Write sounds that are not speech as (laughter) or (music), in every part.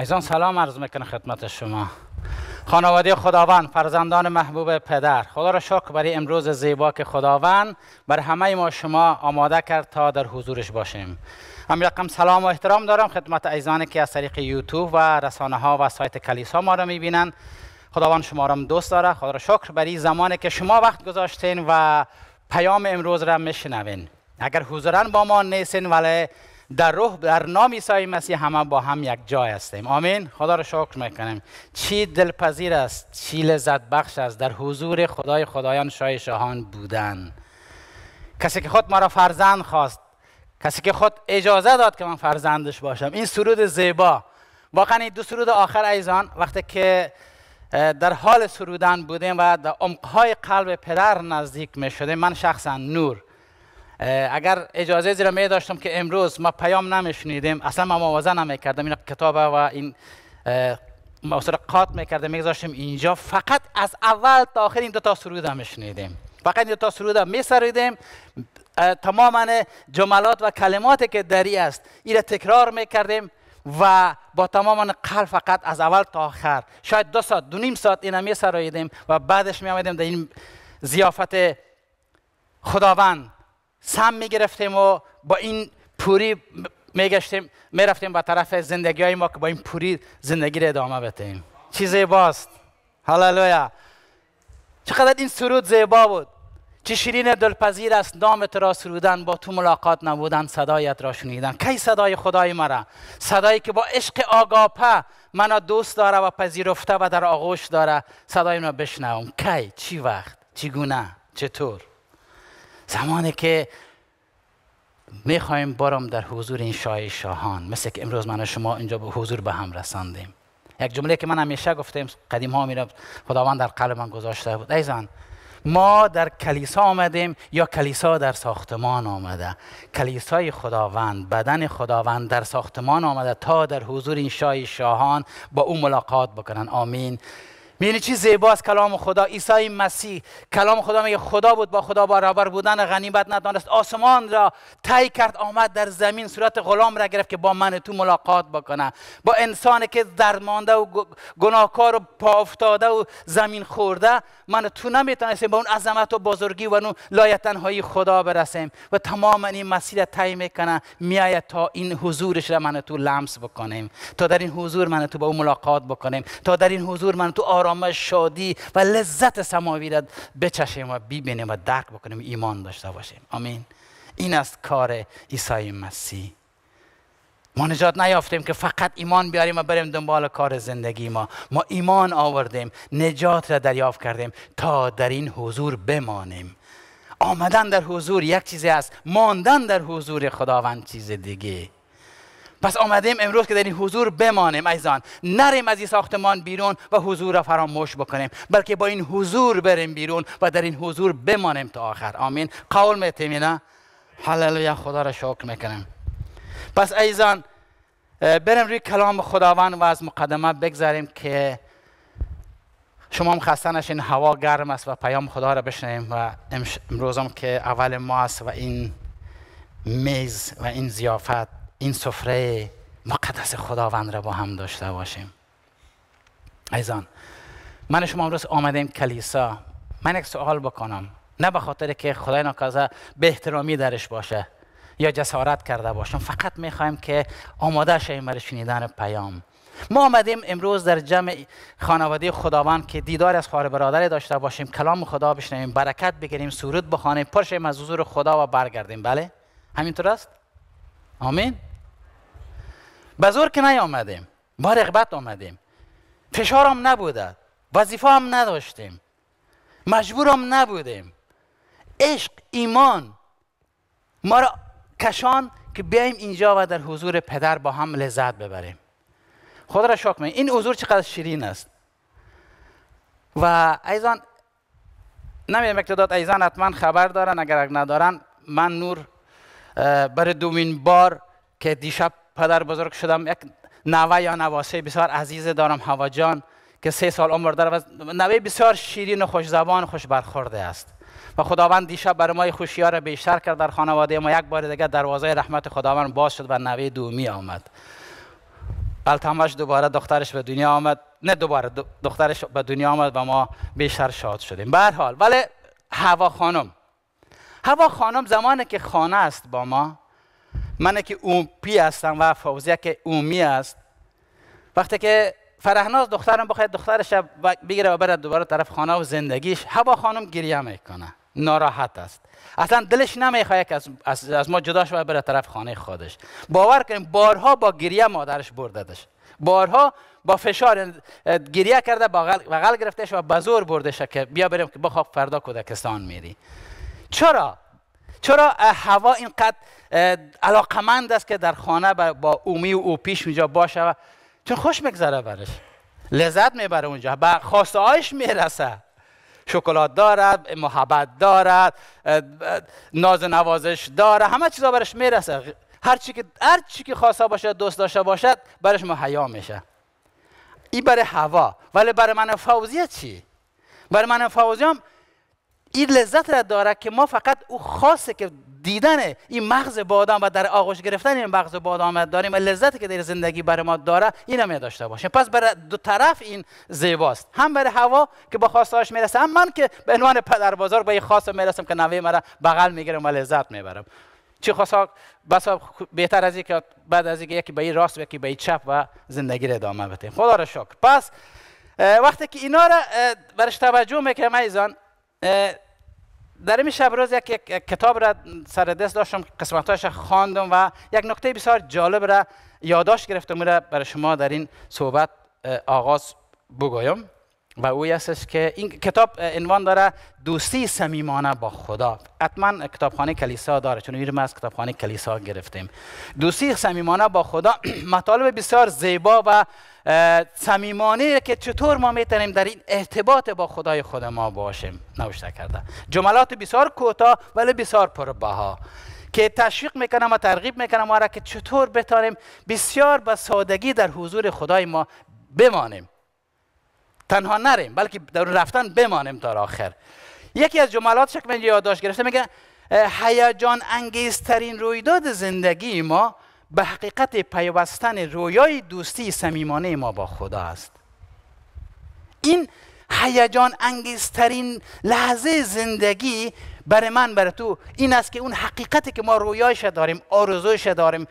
ایزان سلام عرض میکنه خدمت شما خانواده خداوند فرزندان محبوب پدر خدا را شکر برای امروز زیبا که خداوند بر همه ما شما آماده کرد تا در حضورش باشیم هم سلام و احترام دارم خدمت ایزانی که از طریق یوتیوب و رسانه ها و سایت کلیسا ما را میبینن خداوند شما را دوست داره خدا را شکر برای زمانی که شما وقت گذاشتین و پیام امروز را میشنوین اگر حضوران با ما نیستین ولی در روح در نام عیسی مسیح همه با هم یک جای هستیم آمین خدا را شکر میکنیم چی دلپذیر است چی لذت بخش است در حضور خدای خدایان شای شاهان بودن کسی که خود مرا فرزند خواست کسی که خود اجازه داد که من فرزندش باشم این سرود زیبا واقعا این دو سرود آخر ایزان وقتی که در حال سرودن بودیم و در عمقهای قلب پدر نزدیک می شدیم من شخصا نور اگر اجازه زیرا می داشتم که امروز ما پیام نمیشنیدیم اصلا ما موازه کردم این کتاب و این قات قاط کردم میگذاشتیم اینجا فقط از اول تا آخر این دو تا سرود هم شنیدیم فقط این دو تا سرود هم میسریدیم تمام جملات و کلماتی که دری است این را تکرار میکردیم و با تمام قلب فقط از اول تا آخر شاید دو ساعت دو نیم ساعت اینا می و بعدش می آمدیم در این زیافت خداوند سم گرفتیم و با این پوری میگشتیم رفتیم به طرف زندگی های ما که با این پوری زندگی را ادامه بتیم چی زیباست هللویا چقدر این سرود زیبا بود چه شیرین دلپذیر است تو را سرودن با تو ملاقات نبودن صدایت را شنیدن کی صدای خدای مرا صدایی که با عشق آگاپه منو دوست داره و پذیرفته و در آغوش داره صدای مرا بشنوم کی چی وقت چگونه چطور زمانی که میخوایم برم در حضور این شاه شاهان مثل که امروز من و شما اینجا به حضور به هم رساندیم یک جمله که من همیشه گفتم قدیم ها میرم خداوند در قلب من گذاشته بود ای ما در کلیسا آمدیم یا کلیسا در ساختمان آمده کلیسای خداوند بدن خداوند در ساختمان آمده تا در حضور این شاه شاهان با او ملاقات بکنن آمین ببینید چی زیباست کلام خدا عیسی مسیح کلام خدا میگه خدا بود با خدا برابر بودن غنیمت ندانست آسمان را تی کرد آمد در زمین صورت غلام را گرفت که با من تو ملاقات بکنه با انسان که درمانده و گناهکار و پا افتاده و زمین خورده من تو نمیتونستیم با اون عظمت و بزرگی و اون لایتنهایی خدا برسیم و تمام این مسیر تی میکنه میآید تا این حضورش را من تو لمس بکنیم تا در این حضور من تو با او ملاقات بکنیم تا در این حضور من تو آرام آرامش شادی و لذت سماوی را بچشیم و ببینیم و درک بکنیم ایمان داشته باشیم آمین این است کار عیسی مسیح ما نجات نیافتیم که فقط ایمان بیاریم و بریم دنبال کار زندگی ما ما ایمان آوردیم نجات را دریافت کردیم تا در این حضور بمانیم آمدن در حضور یک چیزی است ماندن در حضور خداوند چیز دیگه پس آمدیم امروز که در این حضور بمانیم ایزان نریم از این ساختمان بیرون و حضور را فراموش بکنیم بلکه با این حضور بریم بیرون و در این حضور بمانیم تا آخر آمین قول میتیم اینا هللویا خدا را شکر میکنیم پس ایزان بریم روی کلام خداوند و از مقدمه بگذاریم که شما هم خسته نشین هوا گرم است و پیام خدا را بشنیم و امروز هم که اول ما است و این میز و این زیافت این سفره مقدس خداوند را با هم داشته باشیم ایزان من شما امروز آمدیم کلیسا من یک سوال بکنم نه به خاطر که خدای ناکازه به احترامی درش باشه یا جسارت کرده باشم فقط میخوایم که آماده شیم برای شنیدن پیام ما آمدیم امروز در جمع خانواده خداوند که دیدار از خواهر برادری داشته باشیم کلام خدا بشنویم برکت بگیریم سرود بخوانیم پرشیم از حضور خدا و برگردیم بله همینطور است آمین به زور که نیامدیم با رغبت آمدیم هم نبوده وظیفه هم نداشتیم هم نبودیم عشق ایمان ما را کشان که بیایم اینجا و در حضور پدر با هم لذت ببریم خود را شکر این حضور چقدر شیرین است و ایزان نمیدونم تعداد ایزان حتما خبر دارن اگر ندارن من نور برای دومین بار که دیشب پدر بزرگ شدم یک نوه یا نواسه بسیار عزیز دارم هوا جان که سه سال عمر داره و نوه بسیار شیرین و خوش زبان و خوش برخورده است و خداوند دیشب برای ما خوشی را بیشتر کرد در خانواده ما یک بار دیگه دروازه رحمت خداوند باز شد و نوه دومی آمد التماش دوباره دخترش به دنیا آمد نه دوباره دخترش به دنیا آمد و ما بیشتر شاد شدیم به حال ولی هوا خانم هوا خانم زمانی که خانه است با ما من که اومپی هستم و فوزیه که اومی است وقتی که فرهناز دخترم بخواید دخترش بگیره و بره دوباره طرف خانه و زندگیش هوا خانم گریه میکنه ناراحت است اصلا دلش نمیخواد که از, از, ما جدا شود بره طرف خانه خودش باور کنیم بارها با گریه مادرش برددش بارها با فشار گریه کرده غل گرفتش و به زور بردش که بیا بریم که بخواب فردا کودکستان میری چرا چرا هوا اینقدر علاقمند است که در خانه با اومی و او پیش اونجا باشه چون خوش میگذره برش لذت میبره اونجا به خواسته هایش میرسه شکلات دارد محبت دارد ناز نوازش داره همه چیزا برش میرسه هر چی که هر چی که خواسته باشه دوست داشته باشد برش محیا میشه این برای هوا ولی برای من فوزیه چی برای من فوزیه این لذت را داره که ما فقط او خاصه که دیدن این مغز بادام و در آغوش گرفتن این مغز بادام داریم و لذتی که در زندگی برای ما داره اینا می داشته باشه. پس برای دو طرف این زیباست هم برای هوا که با خواستهاش میرسه هم من که به عنوان پدر بازار با این خواسته میرسم که نوه مرا بغل میگیرم و لذت میبرم چی خواستا بسا بهتر از اینکه بعد از اینکه یکی به این راست و یکی به این چپ و زندگی را ادامه بده خدا را شکر پس وقتی که اینا را برش توجه میکنم ایزان در این شب روز یک, کتاب را سر دست داشتم قسمتاش خواندم و یک نکته بسیار جالب را یادداشت گرفتم را برای شما در این صحبت آغاز بگویم و او هستش که این کتاب عنوان داره دوستی سمیمانه با خدا حتما کتابخانه کلیسا داره چون این از کتابخانه کلیسا گرفتیم دوستی صمیمانه با خدا (clears throat) مطالب بسیار زیبا و صمیمانه که چطور ما میتونیم در این ارتباط با خدای خود ما باشیم نوشته کرده جملات بسیار کوتاه ولی بسیار پربها که تشویق میکنم و ترغیب میکنم ما آره را که چطور بتانیم بسیار با سادگی در حضور خدای ما بمانیم تنها نریم بلکه در رفتن بمانیم تا آخر یکی از جملات شکل من یادداشت گرفته میگه هیجان انگیزترین رویداد زندگی ما به حقیقت پیوستن رویای دوستی صمیمانه ما با خدا است این هیجان انگیزترین لحظه زندگی برای من برای تو این است که اون حقیقتی که ما رویایش داریم آرزویش داریم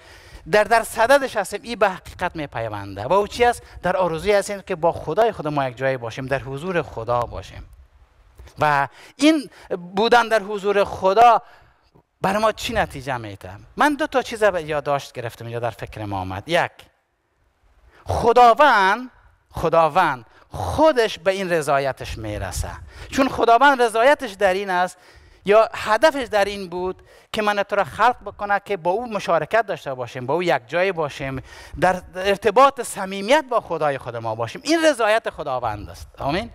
در در صددش هستیم این به حقیقت می پیونده و او چی است در آرزوی هستیم که با خدای خدا ما یک جای باشیم در حضور خدا باشیم و این بودن در حضور خدا برای ما چی نتیجه میده من دو تا چیز به یادداشت گرفتم اینجا در فکر ما آمد یک خداوند خداوند خودش به این رضایتش میرسه چون خداوند رضایتش در این است یا هدفش در این بود که من تو را خلق بکنه که با او مشارکت داشته باشیم با او یک جای باشیم در ارتباط صمیمیت با خدای خود ما باشیم این رضایت خداوند است آمین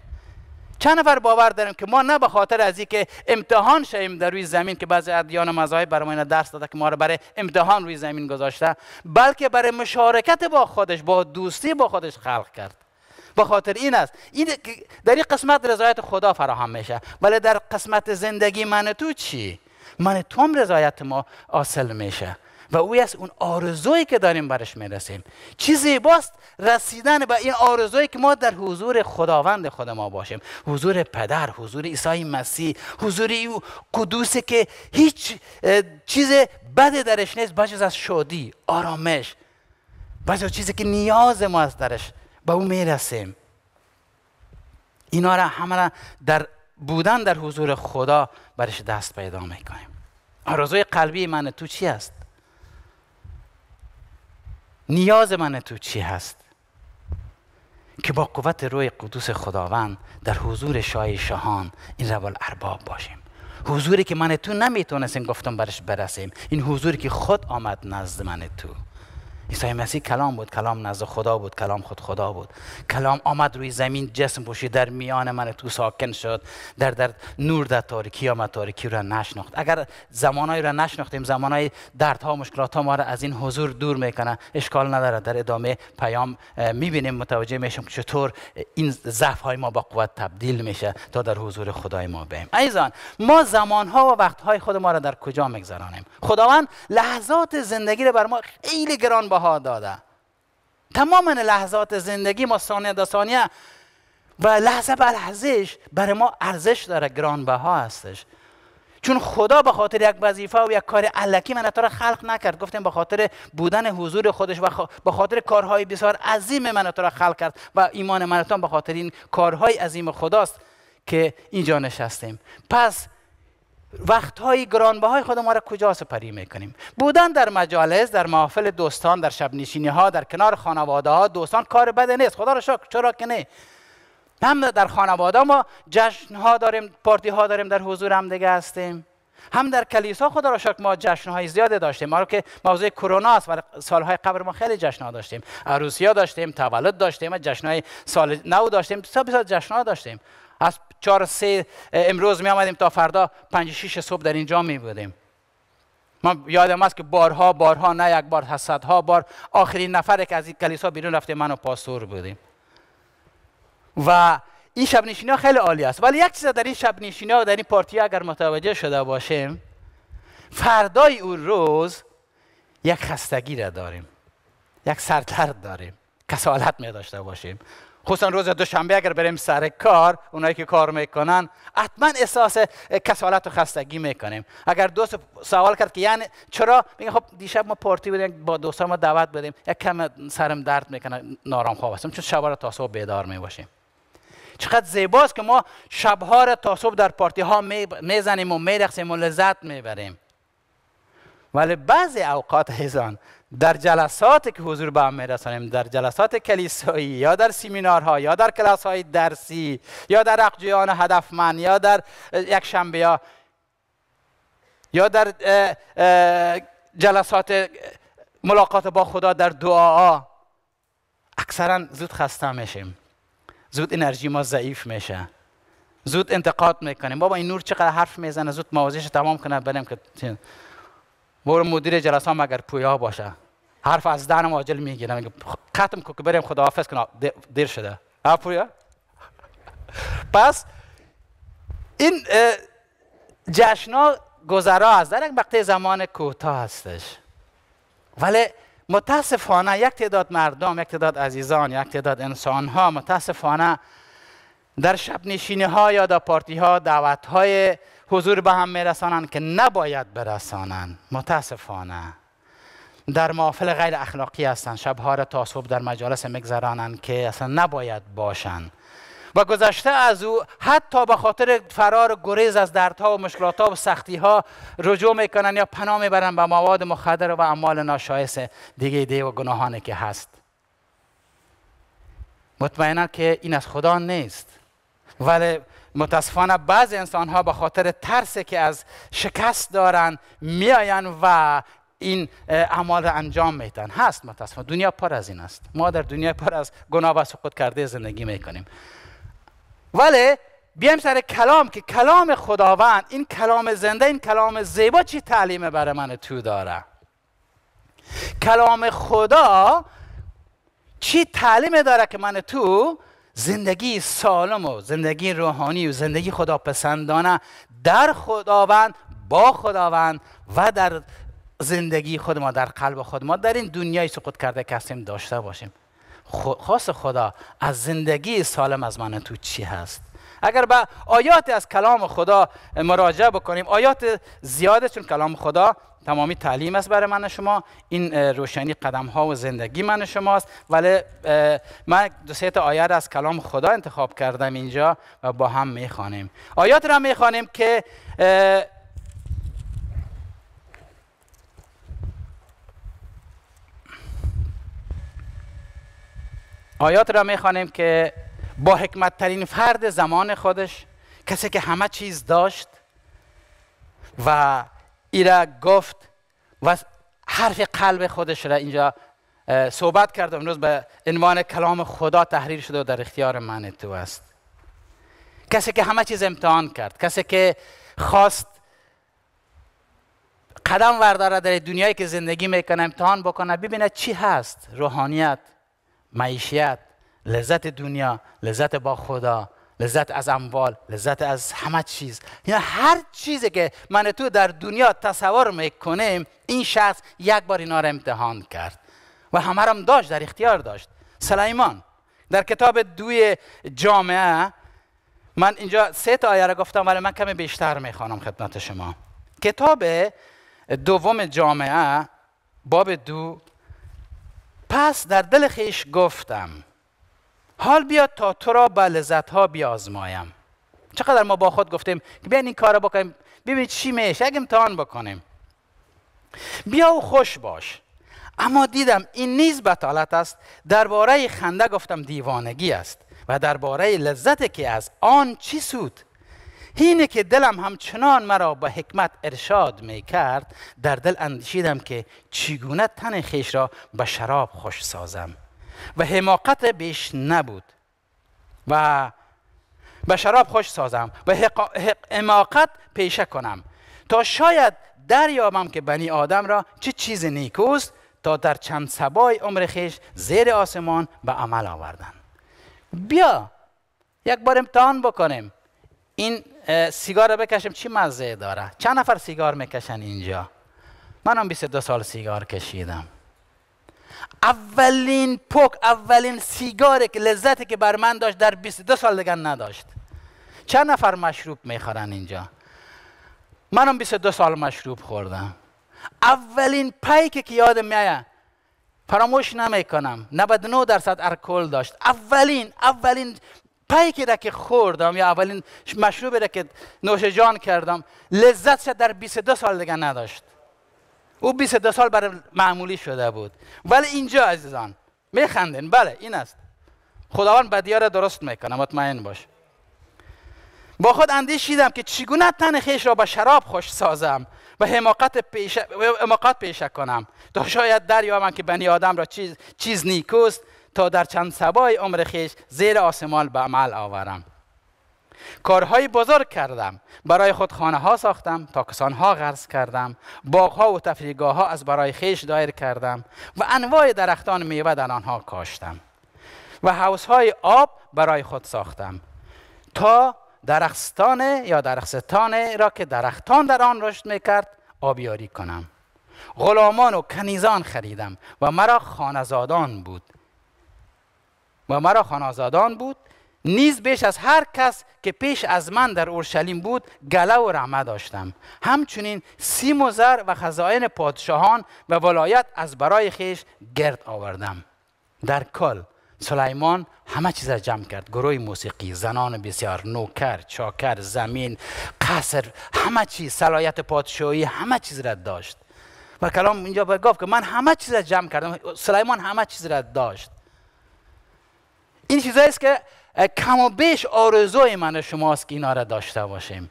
چند نفر باور داریم که ما نه به خاطر از اینکه امتحان شیم در روی زمین که بعضی ادیان و مذاهب برای ما این درس داده که ما رو برای امتحان روی زمین گذاشته بلکه برای مشارکت با خودش با دوستی با خودش خلق کرد به خاطر این است این در این قسمت رضایت خدا فراهم میشه ولی در قسمت زندگی من تو چی من تو هم رضایت ما حاصل میشه و او از اون آرزویی که داریم برش میرسیم چیزی باست رسیدن به این آرزوی که ما در حضور خداوند خود ما باشیم حضور پدر حضور عیسی مسیح حضور او قدوسی که هیچ چیز بدی درش نیست بجز از شادی آرامش بجز چیزی که نیاز ما از درش به او میرسیم اینا را همه را در بودن در حضور خدا برش دست پیدا میکنیم آرزوی قلبی من تو چی است نیاز من تو چی هست که با قوت روی قدوس خداوند در حضور شاه شاهان این روال ارباب باشیم حضوری که من تو نمیتونستیم گفتم برش برسیم این حضوری که خود آمد نزد من تو عیسی مسیح کلام بود کلام نزد خدا بود کلام خود خدا بود کلام آمد روی زمین جسم پوشید در میان من تو ساکن شد در در نور در تاریکی آمد تاریکی را نشناخت اگر زمانایی را نشناختیم زمانای دردها و مشکلات ها ما را از این حضور دور میکنه اشکال نداره در ادامه پیام میبینیم متوجه میشیم که چطور این ضعف های ما با قوت تبدیل میشه تا در حضور خدای ما بیم ایزان ما زمان ها و وقت های خود ما را در کجا میگذرانیم خداوند لحظات زندگی را بر ما خیلی گران بها داده تمام لحظات زندگی ما ثانیه در ثانیه و لحظه به لحظهش بر ما ارزش داره گرانبها هستش چون خدا به خاطر یک وظیفه و یک کار علکی من را خلق نکرد گفتیم به خاطر بودن حضور خودش و به خاطر کارهای بسیار عظیم من را خلق کرد و ایمان منتان به خاطر این کارهای عظیم خداست که اینجا نشستیم پس وقتهای های خود ما را کجا سپری میکنیم بودن در مجالس در محافل دوستان در شب ها در کنار خانواده ها دوستان کار بده نیست خدا را شکر چرا که نه هم در خانواده ما جشن ها داریم پارتی ها داریم در حضور هم دیگه هستیم هم در کلیسا خدا را شکر ما جشن های زیاده داشتیم ما که موضوع کرونا است ولی سالهای قبل ما خیلی جشن ها داشتیم عروسی ها داشتیم تولد داشتیم جشن های سال نو داشتیم بسیار بسیار جشن داشتیم چهار سه امروز می آمدیم تا فردا پنج شیش صبح در اینجا می بودیم ما یادم است که بارها بارها نه یک بار صدها بار آخرین نفر که از این کلیسا بیرون رفته من و پاستور بودیم و این شب ها خیلی عالی است ولی یک چیز در این شب ها و در این پارتی اگر متوجه شده باشیم فردای اون روز یک خستگی را داریم یک سردرد داریم کسالت می داشته باشیم خصوصا روز دوشنبه اگر بریم سر کار اونایی که کار میکنن حتما احساس کسالت و خستگی میکنیم اگر دوست سوال کرد که یعنی چرا میگه خب دیشب ما پارتی بریم با دوستا ما دعوت بدیم یک کم سرم درد میکنه نارام خواب هستم چون شب را تا صبح بیدار میباشیم چقدر زیباست که ما شبها را تا صبح در پارتی ها میزنیم و میرقصیم و لذت میبریم ولی بعضی اوقات هزان، در جلساتی که حضور به هم میرسانیم در جلسات کلیسایی یا در سیمینارها یا در کلاس های درسی یا در اقجیان هدفمند یا در یک شنبه یا در جلسات ملاقات با خدا در دعاها اکثرا زود خسته میشیم زود انرژی ما ضعیف میشه زود انتقاد میکنیم بابا این نور چقدر حرف میزنه زود موازیش تمام کنه بریم که برو مدیر جلسه هم اگر پویا باشه حرف از دهنم عاجل میگیرم گیرم ختم کوک که بریم خداحافظ کنم دیر شده پویا پس این جشنا گذرا از در یک وقت زمان کوتاه هستش ولی متاسفانه یک تعداد مردم یک تعداد عزیزان یک تعداد انسان ها متاسفانه در شب نشینی ها یا در پارتی ها دعوت های حضور به هم میرسانند که نباید برسانند متاسفانه در معافل غیر اخلاقی هستند شبها را تا صبح در مجالس مگذرانند که اصلا نباید باشند و گذشته از او حتی به خاطر فرار گریز از دردها و مشکلات و سختی ها رجوع میکنن یا پناه میبرن به مواد مخدر و اعمال ناشایست دیگه دی و گناهانی که هست مطمئنا که این از خدا نیست ولی متاسفانه بعضی انسان ها به خاطر ترسی که از شکست دارن میاین و این اعمال را انجام میدن هست متاسفانه دنیا پر از این است ما در دنیا پر از گناه و سقوط کرده زندگی میکنیم ولی بیایم سر کلام که کلام خداوند این کلام زنده این کلام زیبا چی تعلیم برای من تو داره کلام خدا چی تعلیم داره که من تو زندگی سالم و زندگی روحانی و زندگی خدا پسندانه در خداوند با خداوند و در زندگی خود ما در قلب خود ما در این دنیای سقوط کرده که هستیم داشته باشیم خاص خدا از زندگی سالم از من تو چی هست اگر به آیات از کلام خدا مراجعه بکنیم آیات زیاده چون کلام خدا تمامی تعلیم است برای من شما این روشنی قدم ها و زندگی من شماست ولی من دو سه آیات از کلام خدا انتخاب کردم اینجا و با هم میخوانیم آیات را میخوانیم که آیات را خوانیم که با حکمت ترین فرد زمان خودش کسی که همه چیز داشت و ایرا گفت و حرف قلب خودش را اینجا صحبت کرد امروز به عنوان کلام خدا تحریر شده و در اختیار من تو است کسی که همه چیز امتحان کرد کسی که خواست قدم ورداره در دنیایی که زندگی میکنه امتحان بکنه ببینه چی هست روحانیت معیشیت لذت دنیا لذت با خدا لذت از اموال لذت از همه چیز یعنی هر چیزی که من تو در دنیا تصور میکنیم این شخص یک بار اینا را امتحان کرد و همه داشت در اختیار داشت سلیمان در کتاب دوی جامعه من اینجا سه تا آیه را گفتم ولی من کمی بیشتر میخوانم خدمت شما کتاب دوم جامعه باب دو پس در دل خیش گفتم حال بیا تا تو را به لذت ها بیازمایم چقدر ما با خود گفتیم که بیاین این کار بکنیم ببینید چی میشه اگه امتحان بکنیم بیا و خوش باش اما دیدم این نیز بطالت است درباره خنده گفتم دیوانگی است و درباره لذت که از آن چی سود هینه که دلم همچنان مرا به حکمت ارشاد می کرد در دل اندیشیدم که چگونه تن خیش را به شراب خوش سازم و حماقت بیش نبود و به شراب خوش سازم و حماقت پیشه کنم تا شاید دریابم که بنی آدم را چه چیز نیکوست تا در چند سبای عمر خیش زیر آسمان به عمل آوردن بیا یک بار امتحان بکنیم این سیگار رو بکشم چی مزه داره چند نفر سیگار میکشن اینجا منم 22 سال سیگار کشیدم اولین پک اولین سیگار که لذتی که بر من داشت در 22 سال دیگر نداشت چند نفر مشروب میخورن اینجا منم 22 سال مشروب خوردم اولین پیک که یادم میاد فراموش نمیکنم 99 درصد الکل داشت اولین اولین قهی که را که خوردم یا اولین مشروبی را که نوش جان کردم لذت در 22 سال دیگه نداشت او 22 سال برای معمولی شده بود ولی اینجا عزیزان میخندین بله این است خداوند بدیا را درست میکنه مطمئن باش با خود اندیشیدم که چگونه تن خیش را به شراب خوش سازم و حماقت پیشه, حماقت پیشه کنم تا شاید دریابم که بنی آدم را چیز, چیز نیکوست تا در چند سبای عمر خیش زیر آسمان به عمل آورم کارهای بزرگ کردم برای خود خانه ها ساختم تا ها غرض کردم باغ ها و تفریگاه ها از برای خیش دایر کردم و انواع درختان میوه در آنها کاشتم و حوض های آب برای خود ساختم تا درختان یا درختان را که درختان در آن رشد میکرد آبیاری کنم غلامان و کنیزان خریدم و مرا خانزادان بود و مرا خانازادان بود نیز بیش از هر کس که پیش از من در اورشلیم بود گله و رحمه داشتم همچنین سیم و و خزائن پادشاهان و ولایت از برای خیش گرد آوردم در کل سلیمان همه چیز را جمع کرد گروه موسیقی زنان بسیار نوکر چاکر زمین قصر همه چیز صلاحیت پادشاهی همه چیز را داشت و کلام اینجا گفت که من همه چیز را جمع کردم سلیمان همه چیز را داشت این چیزایی است که و بیش آرزوی من شماست که اینا را داشته باشیم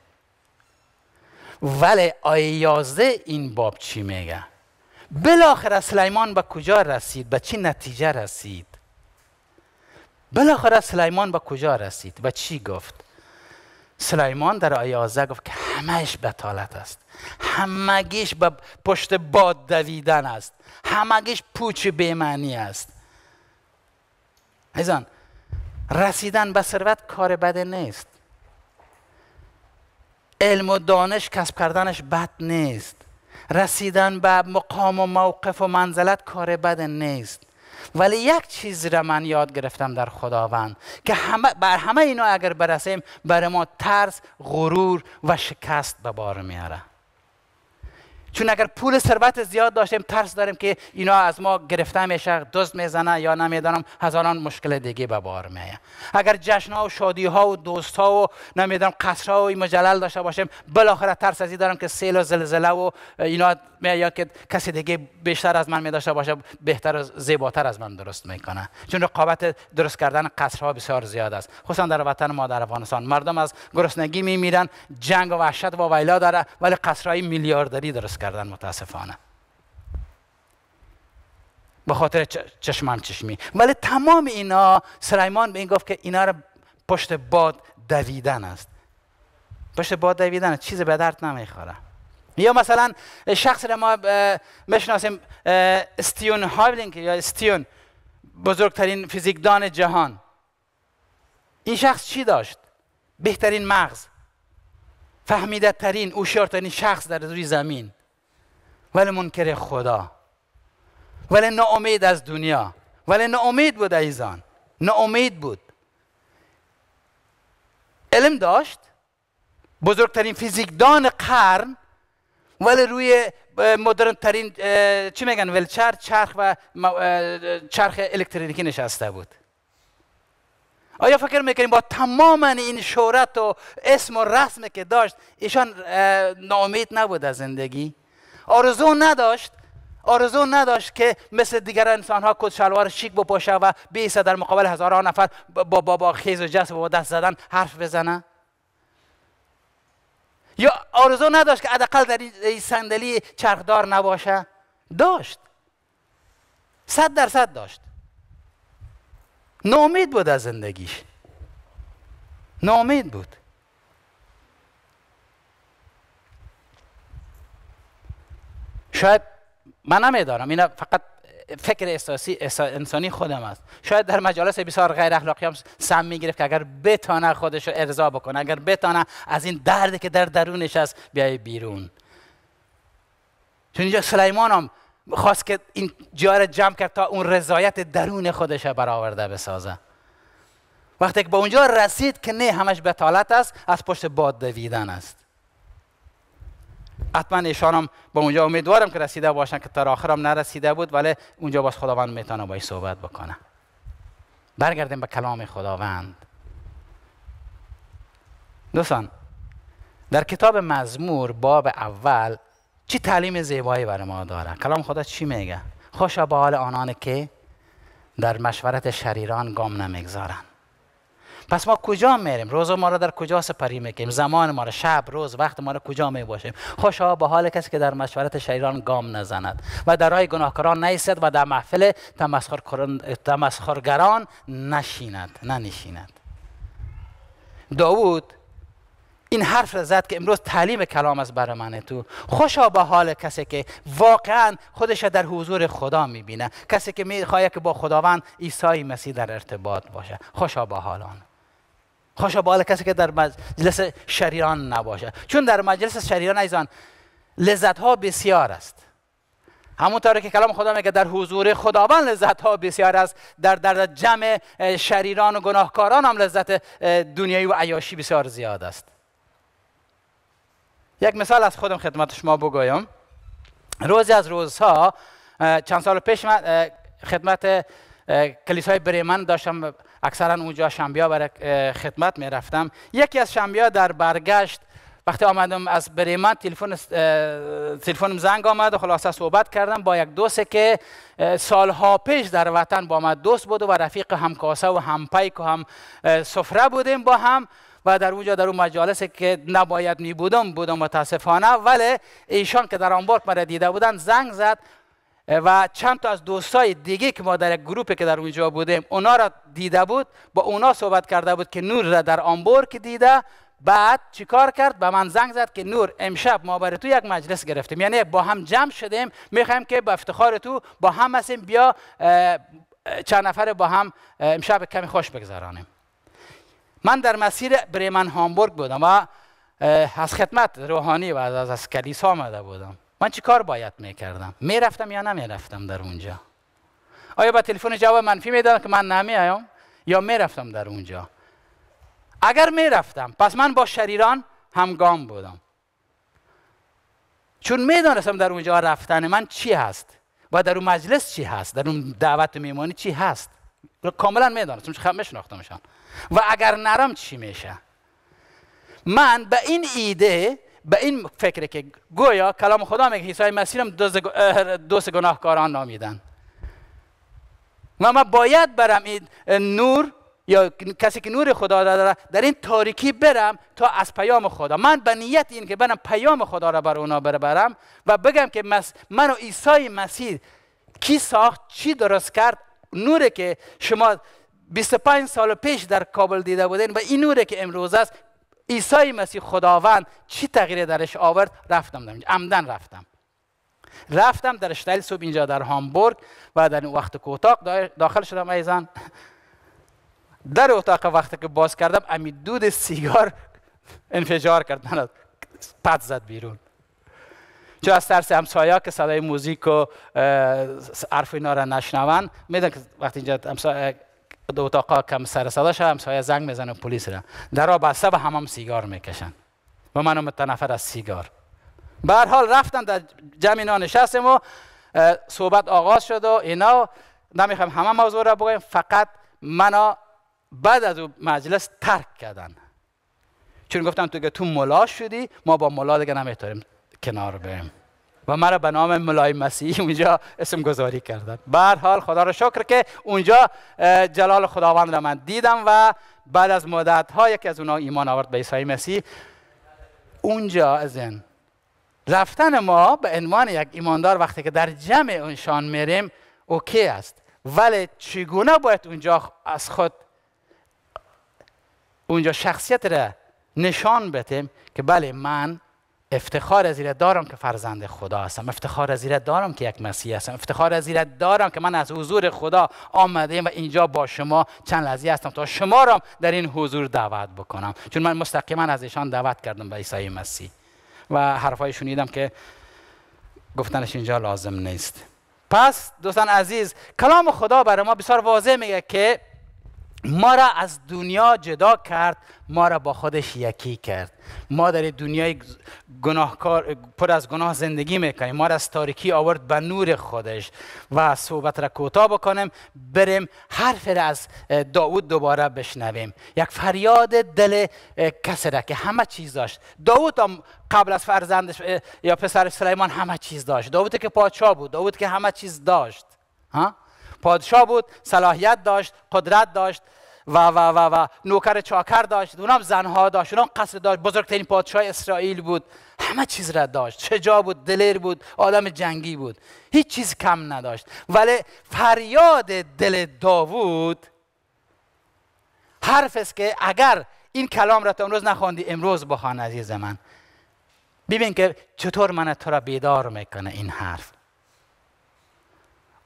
ولی آیه 11 این باب چی میگه بالاخره سلیمان به کجا رسید به چی نتیجه رسید بالاخره سلیمان به کجا رسید و چی گفت سلیمان در آیه گفت که همهش بتالت است همگیش به پشت باد دویدن است همگیش پوچ بیمانی است ایزان رسیدن به ثروت کار بده نیست علم و دانش کسب کردنش بد نیست رسیدن به مقام و موقف و منزلت کار بد نیست ولی یک چیز را من یاد گرفتم در خداوند که همه بر همه اینا اگر برسیم بر ما ترس غرور و شکست به بار میاره چون اگر پول ثروت زیاد داشتیم ترس داریم که اینا از ما گرفته میشه دزد میزنه یا نمیدانم هزاران مشکل دیگه به بار میه اگر جشن ها و شادی ها و دوست ها و نمیدانم قصر و مجلل داشته باشیم بالاخره ترس از دارم که سیل و زلزله و اینا یا که کسی دیگه بیشتر از من می داشته باشه بهتر و زیباتر از من درست میکنه چون رقابت درست کردن قصرها بسیار زیاد است خصوصا در وطن ما در افغانستان مردم از گرسنگی میمیرن جنگ و وحشت و ویلا داره ولی قصرهای میلیاردی درست کردن متاسفانه به خاطر چشمام چشمی ولی تمام اینا سلیمان به این گفت که اینا را پشت باد دویدن است پشت باد دویدن است. چیز به درد نمیخوره یا مثلا شخص را ما میشناسیم استیون هاولینگ یا استیون بزرگترین فیزیکدان جهان این شخص چی داشت بهترین مغز فهمیده ترین شخص در روی زمین ولی منکر خدا ولی ناامید از دنیا ولی ناامید بود ایزان ناامید بود علم داشت بزرگترین فیزیکدان قرن ولی روی مدرن ترین چی میگن ولچر چرخ و چرخ الکتریکی نشسته بود آیا فکر میکنیم با تمام این شهرت و اسم و رسمی که داشت ایشان ناامید نبود از زندگی آرزو نداشت آرزو نداشت که مثل دیگر انسانها کت شلوار شیک بپوشه و بیسه در مقابل هزاران نفر با با, خیز و جس و با دست زدن حرف بزنه یا آرزو نداشت که حداقل در این صندلی چرخدار نباشه داشت صد درصد داشت نامید بود از زندگیش نامید بود شاید من نمیدانم اینا فقط فکر احساسی انسانی خودم است شاید در مجالس بسیار غیر اخلاقی هم سم میگرفت که اگر بتانه خودش رو ارضا بکنه اگر بتانه از این دردی که در درونش است بیای بیرون چون اینجا سلیمان هم خواست که این جار جمع کرد تا اون رضایت درون خودش برآورده بسازه وقتی که به اونجا رسید که نه همش بتالت است از پشت باد دویدن است حتما ایشانم به اونجا امیدوارم که رسیده باشن که تا آخرم نرسیده بود ولی اونجا باز خداوند میتونه با صحبت بکنه برگردیم به کلام خداوند دوستان در کتاب مزمور باب اول چی تعلیم زیبایی برای ما داره کلام خدا چی میگه خوشا به حال آنان که در مشورت شریران گام نمیگذارند پس ما کجا میریم روز ما را در کجا سپری میکنیم زمان ما را شب روز وقت ما را کجا می باشیم خوشا به حال کسی که در مشورت شیران گام نزند و در راه گناهکاران نیستد و در محفل تمسخر تمسخرگران نشیند ننشیند داوود این حرف را زد که امروز تعلیم کلام از برای من تو خوشا به حال کسی که واقعا خودش در حضور خدا میبینه کسی که میخواهد که با خداوند عیسی مسیح در ارتباط باشه خوشا به حال خوشا حال کسی که در مجلس شریان نباشه چون در مجلس شریان ایزان لذت ها بسیار است همونطور که کلام خدا میگه در حضور خداوند لذت ها بسیار است در در جمع شریران و گناهکاران هم لذت دنیایی و عیاشی بسیار زیاد است یک مثال از خودم خدمت شما بگویم روزی از روزها چند سال پیش من خدمت کلیسای بریمن داشتم اکثرا اونجا شنبیا برای خدمت می رفتم یکی از شنبیا در برگشت وقتی آمدم از بریمن تلفن تلفنم زنگ آمد و خلاصه صحبت کردم با یک دوست که سالها پیش در وطن با ما دوست بود و رفیق همکاسه و همپیک و هم سفره بودیم با هم و در اونجا در اون مجالس که نباید می بودم بودم متاسفانه ولی ایشان که در آن مرا دیده بودن زنگ زد و چند تا از دوستای دیگه که ما در یک گروپی که در اونجا بودیم اونا را دیده بود با اونا صحبت کرده بود که نور را در آنبور دیده بعد چیکار کرد به من زنگ زد که نور امشب ما برای تو یک مجلس گرفتیم یعنی با هم جمع شدیم میخوایم که با افتخار تو با هم هستیم بیا چند نفر با هم امشب کمی خوش بگذرانیم من در مسیر بریمن هامبورگ بودم و از خدمت روحانی و از, از کلیسا آمده بودم من کار باید میکردم میرفتم یا نمیرفتم در اونجا آیا با تلفن جواب منفی میدادم که من نمیایم یا میرفتم در اونجا اگر میرفتم پس من با شریران همگام بودم چون میدانستم در اونجا رفتن من چی هست و در اون مجلس چی هست در اون دعوت و میمانی چی هست کاملا میدانستم چون خب، میشناختمشان و اگر نرم چی میشه من به این ایده به این فکر که گویا کلام خدا میگه عیسی مسیح هم دوست گناهکاران نامیدن و ما باید برم این نور یا کسی که نور خدا داره در این تاریکی برم تا از پیام خدا من به نیت این که برم پیام خدا را بر اونا برم و بگم که من و عیسی مسیح کی ساخت چی درست کرد نوری که شما 25 سال پیش در کابل دیده بودین و این نوری که امروز است عیسی مسیح خداوند چی تغییر درش آورد رفتم در عمدن رفتم رفتم در اشتایل صبح اینجا در هامبورگ و در این وقت کوتاق داخل شدم ایزان در اتاق وقتی که باز کردم امی دود سیگار انفجار کرد من پت زد بیرون چون از ترس ها که صدای موزیک و حرف اینا را نشنون میدن که وقتی اینجا دو اتاق کم سر صدا شد همسایه زنگ میزنه و پلیس را را بسته به هم سیگار میکشن و منو متنفر از سیگار به حال رفتن در جمع نشستیم و صحبت آغاز شد و اینا نمیخوام همه موضوع را بگویم فقط منا بعد از مجلس ترک کردن چون گفتم تو که تو ملا شدی ما با ملا دیگه نمیتونیم کنار بریم و مرا به نام ملای مسیح اونجا اسم گذاری کردن به حال خدا را شکر که اونجا جلال خداوند را من دیدم و بعد از مدت ها یکی از اونها ایمان آورد به عیسی مسیح اونجا از این رفتن ما به عنوان یک ایماندار وقتی که در جمع اونشان میریم اوکی است ولی چگونه باید اونجا از خود اونجا شخصیت را نشان بدیم که بله من افتخار از دارم که فرزند خدا هستم افتخار از دارم که یک مسیح هستم افتخار از دارم که من از حضور خدا آمده و اینجا با شما چند لحظه هستم تا شما را در این حضور دعوت بکنم چون من مستقیما از ایشان دعوت کردم به عیسی مسیح و حرفای شنیدم که گفتنش اینجا لازم نیست پس دوستان عزیز کلام خدا برای ما بسیار واضح میگه که ما را از دنیا جدا کرد ما را با خودش یکی کرد ما در دنیای گناهکار پر از گناه زندگی میکنیم ما را از تاریکی آورد به نور خودش و صحبت را کوتاه بکنیم بریم حرف را از داوود دوباره بشنویم یک فریاد دل کسی که همه چیز داشت داوود هم قبل از فرزندش یا پسر سلیمان همه چیز داشت داوود که پادشاه بود داوود که همه چیز داشت ها پادشاه بود صلاحیت داشت قدرت داشت و و و و نوکر چاکر داشت اونم زنها داشت اونم قصر داشت بزرگترین پادشاه اسرائیل بود همه چیز را داشت شجاع بود دلیر بود آدم جنگی بود هیچ چیز کم نداشت ولی فریاد دل داوود حرف است که اگر این کلام را تا امروز نخواندی امروز بخوان عزیز من ببین که چطور من تو را بیدار میکنه این حرف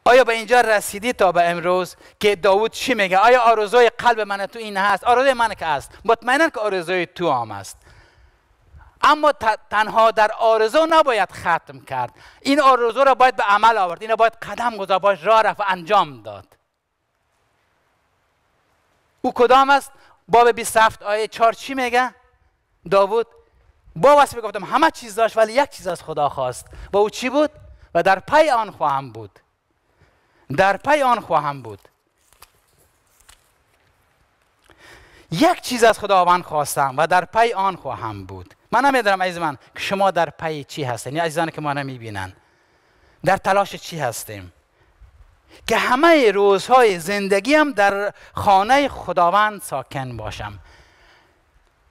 آیا به اینجا رسیدی تا به امروز که داوود چی میگه آیا آرزوی قلب من تو این هست آرزوی من که هست مطمئنا که آرزوی تو هم است اما تنها در آرزو نباید ختم کرد این آرزو را باید به عمل آورد این را باید قدم گذار راه رفت انجام داد او کدام است باب 27 آیه 4 چی میگه داوود با واسه گفتم همه چیز داشت ولی یک چیز از خدا خواست با او چی بود و در پی آن خواهم بود در پی آن خواهم بود یک چیز از خداوند خواستم و در پی آن خواهم بود من نمیدونم عزیز من که شما در پی چی هستین یا عزیزان که ما نمیبینن در تلاش چی هستیم که همه روزهای زندگیم در خانه خداوند ساکن باشم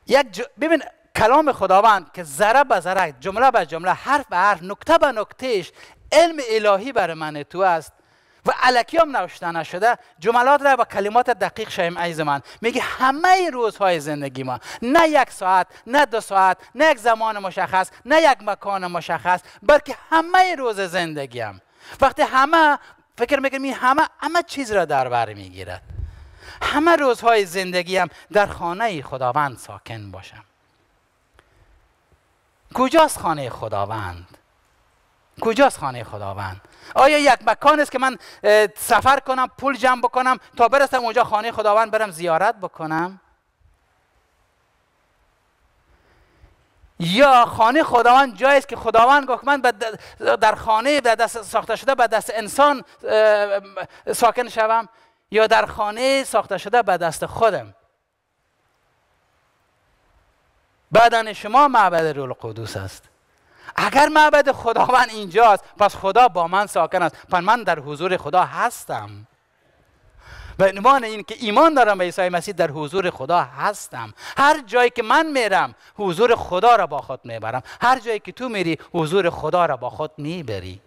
یک ببین کلام خداوند که ذره به ذره جمله به جمله حرف به حرف نکته به نکتهش علم الهی بر من تو است و علکی هم نوشته نشده جملات را با کلمات دقیق شیم عیز من میگه همه روزهای زندگی ما نه یک ساعت نه دو ساعت نه یک زمان مشخص نه یک مکان مشخص بلکه همه روز زندگی هم. وقتی همه فکر میگه این همه همه چیز را در بر میگیرد همه روزهای زندگی هم در خانه خداوند ساکن باشم کجاست خانه خداوند کجاست خانه خداوند آیا یک مکان است که من سفر کنم پول جمع بکنم تا برسم اونجا خانه خداوند برم زیارت بکنم یا خانه خداوند جایی است که خداوند گفت من در خانه به دست ساخته شده به دست انسان ساکن شوم یا در خانه ساخته شده به دست خودم بدن شما معبد روح القدس است اگر معبد خداوند اینجاست پس خدا با من ساکن است پس من در حضور خدا هستم به عنوان این که ایمان دارم به عیسی مسیح در حضور خدا هستم هر جایی که من میرم حضور خدا را با خود میبرم هر جایی که تو میری حضور خدا را با خود میبری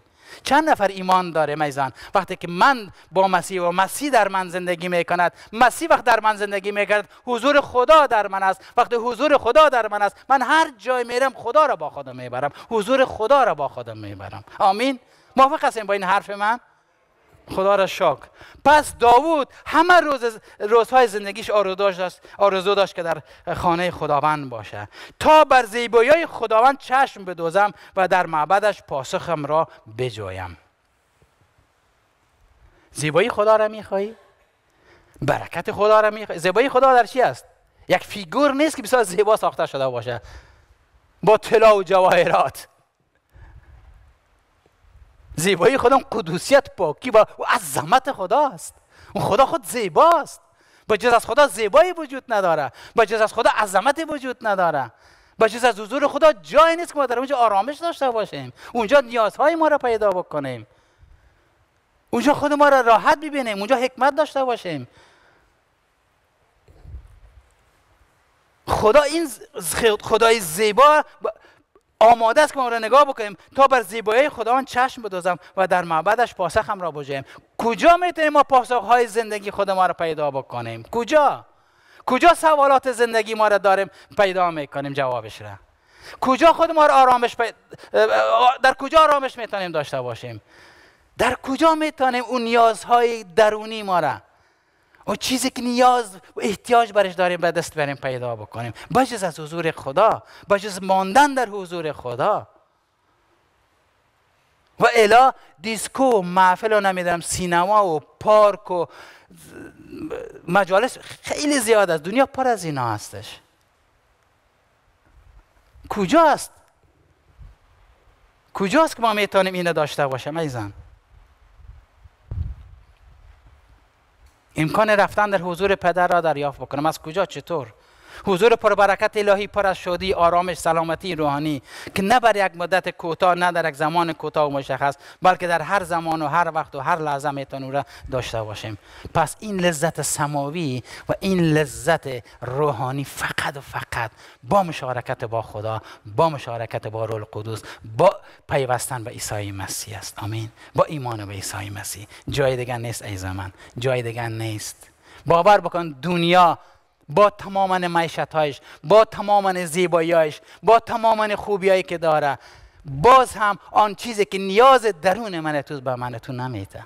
چند نفر ایمان داره میزان وقتی که من با مسیح و مسیح در من زندگی میکند مسیح وقت در من زندگی میکند حضور خدا در من است وقتی حضور خدا در من است من هر جای میرم خدا را با خودم میبرم حضور خدا را با خودم میبرم آمین موافق هستیم با این حرف من خدا را شاک پس داوود همه روز روزهای زندگیش آرزو داشت که در خانه خداوند باشه تا بر زیبایی خداوند چشم بدوزم و در معبدش پاسخم را بجویم زیبایی خدا را میخوایی؟ برکت خدا را میخوایی؟ زیبایی خدا در چی است؟ یک فیگور نیست که بسیار زیبا ساخته شده باشه با طلا و جواهرات زیبایی خدا قدوسیت پاکی و عظمت خداست اون خدا خود زیباست به جز از خدا زیبایی وجود نداره به جز از خدا عظمت وجود نداره به جز از حضور خدا جایی نیست که ما در اونجا آرامش داشته باشیم اونجا نیازهای ما را پیدا بکنیم اونجا خود ما را راحت ببینیم اونجا حکمت داشته باشیم خدا این خدای زیبا آماده است که ما را نگاه بکنیم تا بر زیبایی خداوند چشم بدوزم و در معبدش پاسخم را بجویم کجا میتونیم ما های زندگی خود ما را پیدا بکنیم کجا کجا سوالات زندگی ما را داریم پیدا میکنیم جوابش را کجا خود ما را آرامش در کجا آرامش میتونیم داشته باشیم در کجا میتونیم اون نیازهای درونی ما را و چیزی که نیاز و احتیاج برش داریم به دست بریم پیدا بکنیم بجز از حضور خدا بجز ماندن در حضور خدا و الا دیسکو و محفل و نمیدونم سینما و پارک و مجالس خیلی زیاد است دنیا پر از اینا هستش کجاست کجاست که ما میتونیم اینا داشته باشیم ایزن امکان رفتن در حضور پدر را دریافت بکنم از کجا چطور حضور پر برکت الهی پر از شادی آرامش سلامتی روحانی که نه بر یک مدت کوتاه نه در یک زمان کوتاه و مشخص بلکه در هر زمان و هر وقت و هر لحظه میتونیم را داشته باشیم پس این لذت سماوی و این لذت روحانی فقط و فقط با مشارکت با خدا با مشارکت با رول قدوس با پیوستن به عیسی مسیح است آمین با ایمان به عیسی مسیح جای دیگر نیست ای زمان جای دیگر نیست باور بکن دنیا با تمام معیشتهایش با تمام زیباییهایش با تمام خوبیایی که داره باز هم آن چیزی که نیاز درون من تو به من تو نمیده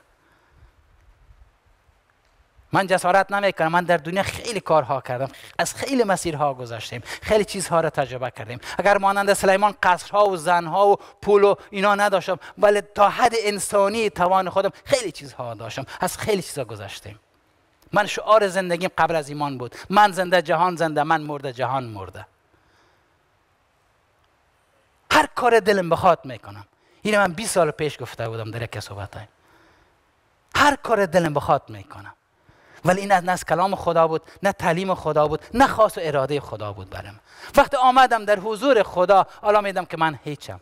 من جسارت نمیکنم من در دنیا خیلی کارها کردم از خیلی مسیرها گذاشتیم خیلی چیزها را تجربه کردیم اگر مانند سلیمان قصرها و زنها و پول و اینا نداشتم ولی تا حد انسانی توان خودم خیلی چیزها داشتم از خیلی چیزها گذاشتیم من شعار زندگیم قبل از ایمان بود من زنده جهان زنده من مرده جهان مرده هر کار دلم بخواد میکنم اینو من 20 سال پیش گفته بودم در یک صحبت های. هر کار دلم بخواد میکنم ولی این نه از کلام خدا بود نه تعلیم خدا بود نه خاص و اراده خدا بود برم وقتی آمدم در حضور خدا حالا میدم که من هیچم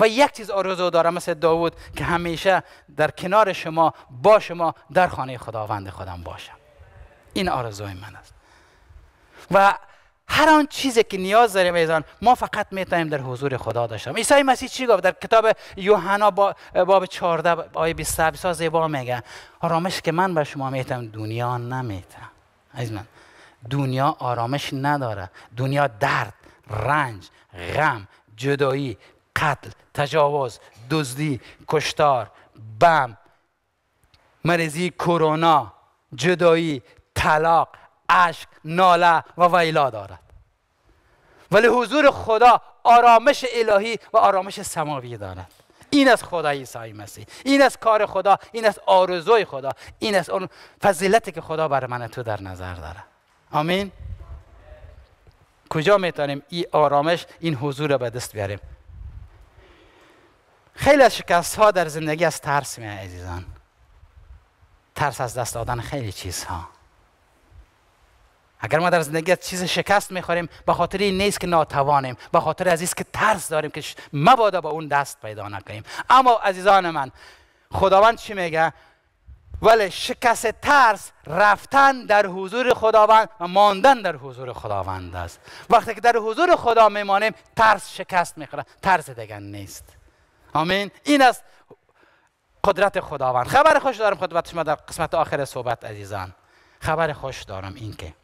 و یک چیز آرزو دارم مثل داوود که همیشه در کنار شما با شما در خانه خداوند خودم باشم این آرزوی من است و هر آن چیزی که نیاز داریم ایزان ما فقط میتونیم در حضور خدا داشتم عیسی مسیح چی گفت در کتاب یوحنا باب 14 آیه 27 زیبا میگه آرامش که من به شما میتم دنیا نمیتم عزیز من دنیا آرامش نداره دنیا درد رنج غم جدایی قتل تجاوز دزدی کشتار بم مریضی کرونا جدایی طلاق عشق، ناله و ویلا دارد ولی حضور خدا آرامش الهی و آرامش سماوی دارد این از خدای عیسی مسیح این از کار خدا این از آرزوی خدا این از اون فضیلتی که خدا بر من تو در نظر دارد آمین کجا میتونیم این آرامش این حضور را به دست بیاریم خیلی از شکست ها در زندگی از ترس می عزیزان ترس از دست دادن خیلی چیزها اگر ما در زندگی از چیز شکست میخوریم به خاطر این نیست که ناتوانیم به خاطر از که ترس داریم که مبادا با اون دست پیدا نکنیم اما عزیزان من خداوند چی میگه ولی شکست ترس رفتن در حضور خداوند و ماندن در حضور خداوند است وقتی که در حضور خدا میمانیم ترس شکست میخوره ترس دیگر نیست آمین این است قدرت خداوند خبر خوش دارم خدمت شما در قسمت آخر صحبت عزیزان خبر خوش دارم این که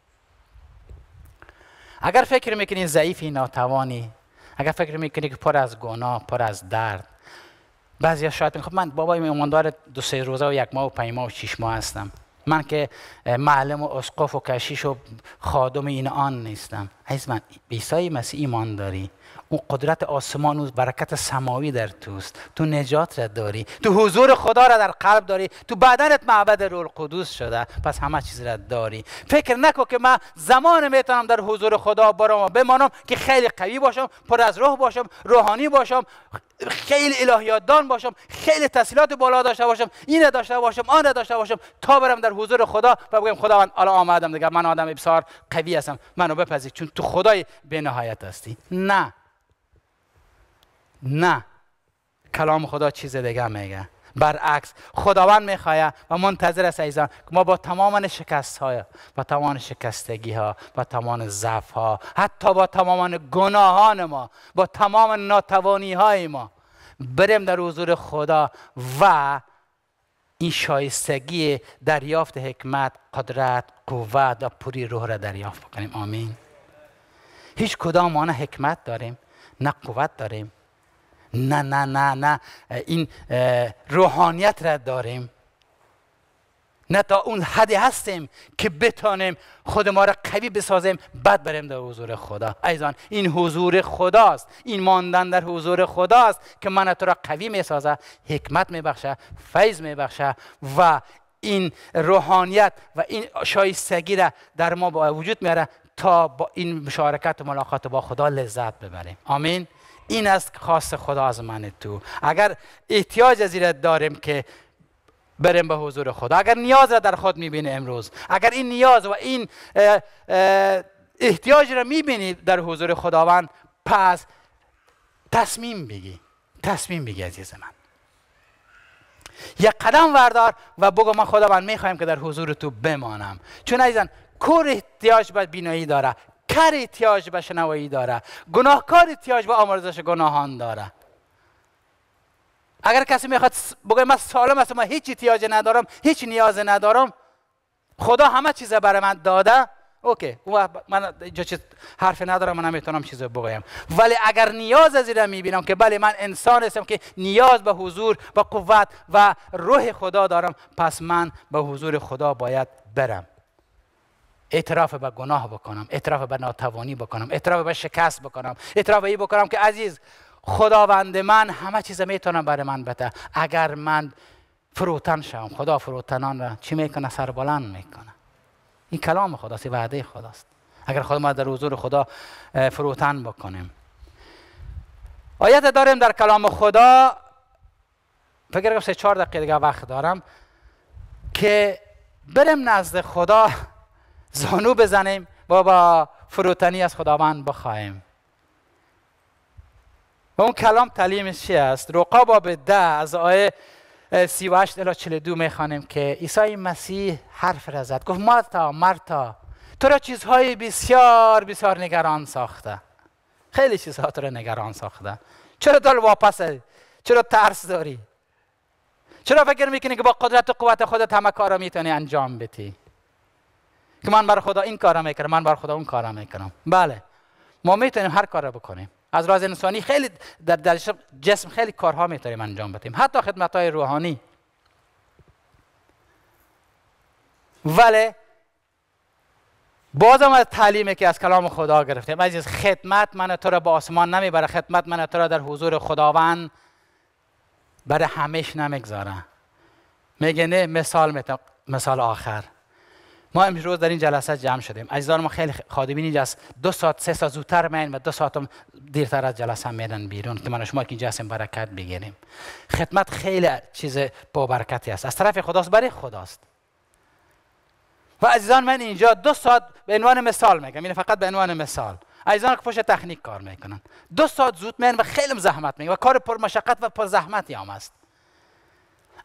اگر فکر میکنین ضعیفی ناتوانی اگر فکر میکنی که پر از گناه پر از درد بعضی شاید خب من بابای ایماندار دو سه روزه و یک ماه و پنج ماه و شیش ماه هستم من که معلم و اسقف و کشیش و خادم این آن نیستم عزیز من عیسی مسیح ایمان داری اون قدرت آسمان و برکت سماوی در توست تو نجات را داری تو حضور خدا را در قلب داری تو بدنت معبد روح قدوس شده پس همه چیز را داری فکر نکو که من زمان میتونم در حضور خدا برام بمانم که خیلی قوی باشم پر از روح باشم روحانی باشم خیلی الهیات باشم خیلی تسهیلات بالا داشته باشم این داشته باشم آن داشته باشم تا برم در حضور خدا و بگم خداوند الان آمدم دیگه من آدم بسیار قوی هستم منو بپذیر چون تو خدای بی‌نهایت هستی نه نه کلام خدا چیز دیگه میگه برعکس خداوند میخواید و منتظر است ایزان که ما با تمام شکست های با تمام شکستگی ها با تمام ضعف ها حتی با تمام گناهان ما با تمام ناتوانی های ما بریم در حضور خدا و این شایستگی دریافت حکمت قدرت قوت و پوری روح را دریافت بکنیم آمین هیچ کدام ما نه حکمت داریم نه قوت داریم نه نه نه نه این روحانیت را داریم نه تا اون حدی هستیم که بتانیم خود ما را قوی بسازیم بعد بریم در حضور خدا ایزان این حضور خداست این ماندن در حضور خداست که من تو را قوی میسازه حکمت میبخشه فیض میبخشه و این روحانیت و این شایستگی را در ما با وجود میاره تا با این مشارکت و ملاقات با خدا لذت ببریم آمین این است خواست خدا از من تو اگر احتیاج از داریم که بریم به حضور خدا اگر نیاز را در خود میبینی امروز اگر این نیاز و این احتیاج را میبینی در حضور خداوند پس تصمیم بگی تصمیم بگی عزیز من یک قدم وردار و بگو من خداوند میخوایم که در حضور تو بمانم چون عزیزان کور احتیاج به بینایی داره منکر احتیاج به شنوایی داره گناهکار احتیاج به آمرزش گناهان داره اگر کسی میخواد بگه من سالم هستم من هیچ احتیاج ندارم هیچ نیاز ندارم خدا همه چیز برای من داده اوکی او من جا چیز حرف ندارم من نمیتونم چیز بگویم ولی اگر نیاز از را میبینم که بله من انسان هستم که نیاز به حضور و قوت و روح خدا دارم پس من به حضور خدا باید برم اعتراف به گناه بکنم اعتراف به ناتوانی بکنم اعتراف به شکست بکنم اعتراف به ای بکنم که عزیز خداوند من همه چیز میتونم برای من بده اگر من فروتن شوم خدا فروتنان را چی میکنه سربلند میکنه این کلام خداست وعده خداست اگر خدا ما در حضور خدا فروتن بکنیم آیت داریم در کلام خدا فکر کنم سه چهار دقیقه دیگه وقت دارم که بریم نزد خدا زانو بزنیم و با فروتنی از خداوند بخواهیم و اون کلام تعلیمش چی است رقا باب ده از آیه 38 الی 42 میخوانیم که عیسی مسیح حرف را زد گفت مارتا مارتا تو را چیزهای بسیار بسیار نگران ساخته خیلی چیزها تو را نگران ساخته چرا دل واپس چرا ترس داری چرا فکر میکنی که با قدرت و قوت خودت همه کار را میتونی انجام بدی که من بر خدا این کارم میکنم من بر خدا اون کار میکنم بله ما میتونیم هر کار را بکنیم از راز انسانی خیلی در, جسم خیلی کارها میتونیم انجام بدیم حتی خدمت های روحانی ولی بازم از تعلیمی که از کلام خدا گرفتیم عزیز خدمت من تو را به آسمان نمیبره خدمت من تو را در حضور خداوند برای همیش نمیگذاره میگه نه مثال مثال آخر ما امروز در این جلسه جمع شدیم عزیزان ما خیلی خادمین از دو ساعت سه ساعت زودتر میان و دو ساعت دیرتر از جلسه میدن بیرون که من شما که اینجا برکت بگیریم خدمت خیلی چیز با برکتی است از طرف خداست برای خداست و عزیزان من اینجا دو ساعت به عنوان مثال میگم این یعنی فقط به عنوان مثال عزیزان که پشت تکنیک کار میکنن دو ساعت زود میان و خیلی زحمت میگن و کار پر مشقت و پر زحمتی است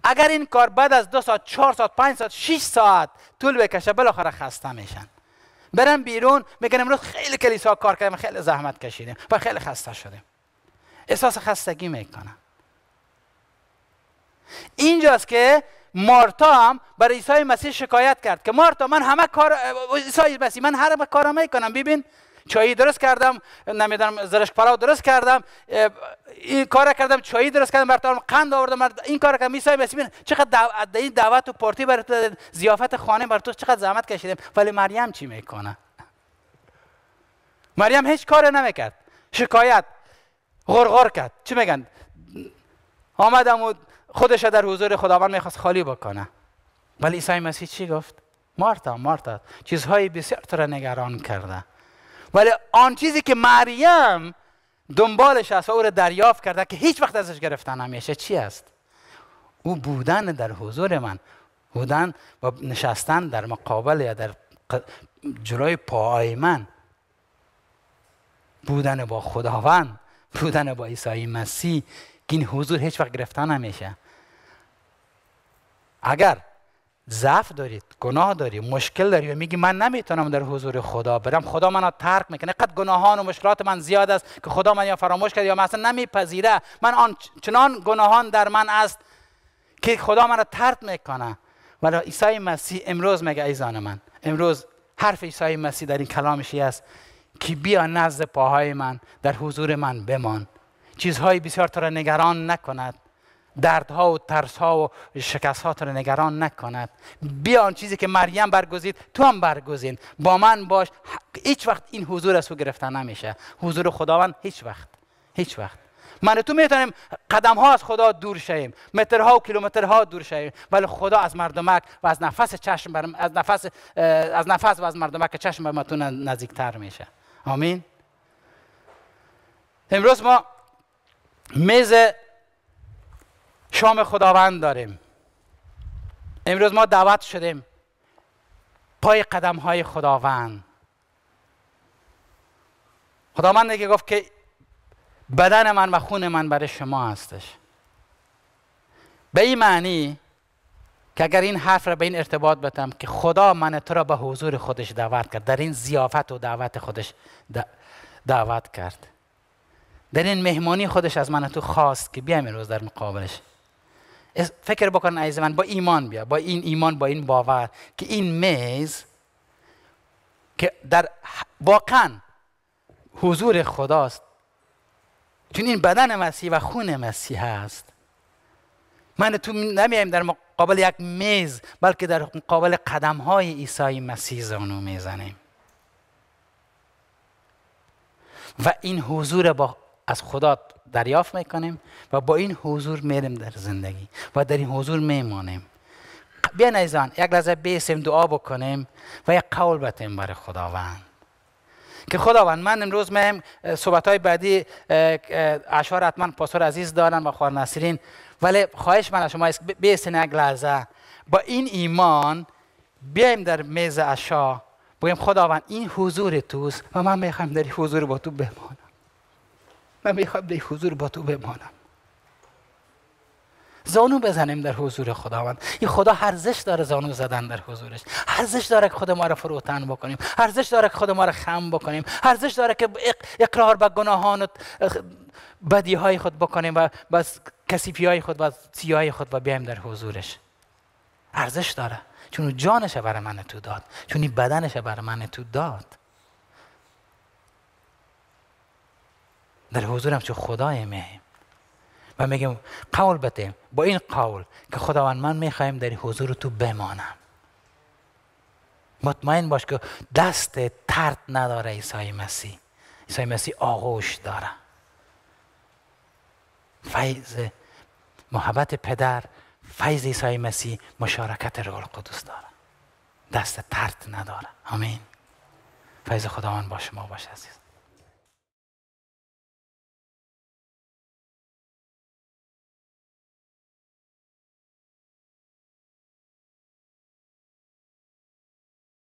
اگر این کار بعد از دو ساعت چهار ساعت پنج ساعت شش ساعت طول بکشه بالاخره خسته میشن برن بیرون میگن امروز خیلی کلیسا کار کردیم خیلی زحمت کشیدیم و خیلی خسته شدیم احساس خستگی میکنن اینجاست که مارتا هم برای عیسی مسیح شکایت کرد که مارتا من همه کار عیسی مسیح من هر کارم میکنم ببین چای درست کردم نمیدونم زرشک پلاو درست کردم این کار کردم چای درست کردم برات قند آوردم این کار کردم میسای مسیح چقدر این دعوت و پارتی برای زیافت خانه برای چقدر زحمت کشیدیم ولی مریم چی میکنه مریم هیچ کار نمیکرد شکایت غرغر کرد چی میگن آمدم و خودش در حضور خداوند میخواست خالی بکنه ولی عیسی مسیح چی گفت مارتا مارتا چیزهای بسیار تو را نگران کرده ولی آن چیزی که مریم دنبالش است و او را دریافت کرده که هیچ وقت ازش گرفتن نمیشه چی است او بودن در حضور من بودن و نشستن در مقابل یا در جلوی پاهای من بودن با خداوند بودن با عیسی مسیح که این حضور هیچ وقت گرفتن نمیشه اگر ضعف دارید گناه داری مشکل داری و میگی من نمیتونم در حضور خدا برم خدا منو ترک میکنه قد گناهان و مشکلات من زیاد است که خدا من یا فراموش کرد یا من اصلا نمیپذیره من آن چنان گناهان در من است که خدا منو ترک میکنه ولی عیسی مسیح امروز میگه ایزان من امروز حرف عیسی مسیح در این کلامشی است که بیا نزد پاهای من در حضور من بمان چیزهای بسیار تو را نگران نکند دردها و ها و شکست ها رو نگران نکند بیا آن چیزی که مریم برگزید تو هم برگزین با من باش هیچ وقت این حضور از تو گرفته نمیشه حضور خداوند هیچ وقت هیچ وقت من تو میتونیم قدم ها از خدا دور شیم ها و کیلومترها دور شیم ولی خدا از مردمک و از نفس چشم بر... از نفس از نفس و از مردمک چشم بر ما نزدیک تر میشه آمین امروز ما میز شام خداوند داریم امروز ما دعوت شدیم پای قدم های خداوند خداوند دیگه گفت که بدن من و خون من برای شما هستش به این معنی که اگر این حرف را به این ارتباط بدم که خدا من تو را به حضور خودش دعوت کرد در این زیافت و دعوت خودش دعوت کرد در این مهمانی خودش از من تو خواست که بیام امروز در مقابلش فکر بکن عزیز من با ایمان بیا با این ایمان با این باور که این میز که در واقعا حضور خداست چون این بدن مسیح و خون مسیح هست من تو نمیایم در مقابل یک میز بلکه در مقابل قدم های ایسای مسیح زانو میزنیم و این حضور با از خدا دریافت میکنیم و با این حضور میریم در زندگی و در این حضور میمانیم بیان ایزان یک لحظه بیسیم دعا بکنیم و یک قول بتیم برای خداوند که خداوند من امروز میم صحبت های بعدی اشعار حتما پاسور عزیز دارن و خوار نسرین ولی خواهش من از شما است بیسین یک لحظه با این ایمان بیایم در میز اشا بگیم خداوند این حضور توست و من میخوایم در حضور با تو بمان من میخوام در حضور با تو بمانم زانو بزنیم در حضور خداوند این خدا ارزش داره زانو زدن در حضورش ارزش داره که خود ما را فروتن بکنیم ارزش داره که خود ما را خم بکنیم ارزش داره که اقرار به گناهان و بدی های خود بکنیم و بس کسیفی های خود و سی خود و بیایم در حضورش ارزش داره چون جانش برای من تو داد چون بدنش برای من تو داد در حضورم چه خدای میهیم و میگم قول بتیم با این قول که خداوند من میخوایم در حضور تو بمانم مطمئن باش که دست ترت نداره عیسی مسیح عیسی مسیح آغوش داره فیض محبت پدر فیض عیسی مسیح مشارکت روح القدس داره دست ترت نداره آمین فیض خداوند با شما باشه عزیز